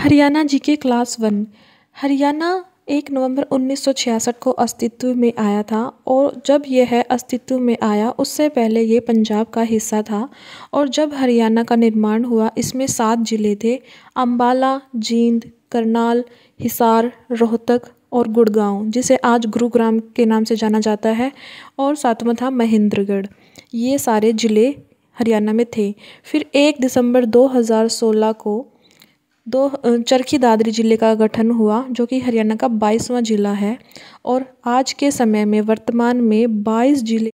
हरियाणा जी के class one Haryana एक नवंबर 1966 को अस्तित्व में आया था और जब यह अस्तित्व में आया उससे पहले ये पंजाब का हिस्सा था और जब हरियाणा का निर्माण हुआ इसमें सात ज़िले थे अम्बाला जींद करनाल हिसार रोहतक और गुड़गांव जिसे आज गुरुग्राम के नाम से जाना जाता है और सातवा था महेंद्रगढ़ ये सारे ज़िले हरियाणा में थे फिर एक दिसंबर 2016 को दो चरखी दादरी जिले का गठन हुआ जो कि हरियाणा का बाईसवाँ जिला है और आज के समय में वर्तमान में बाईस जिले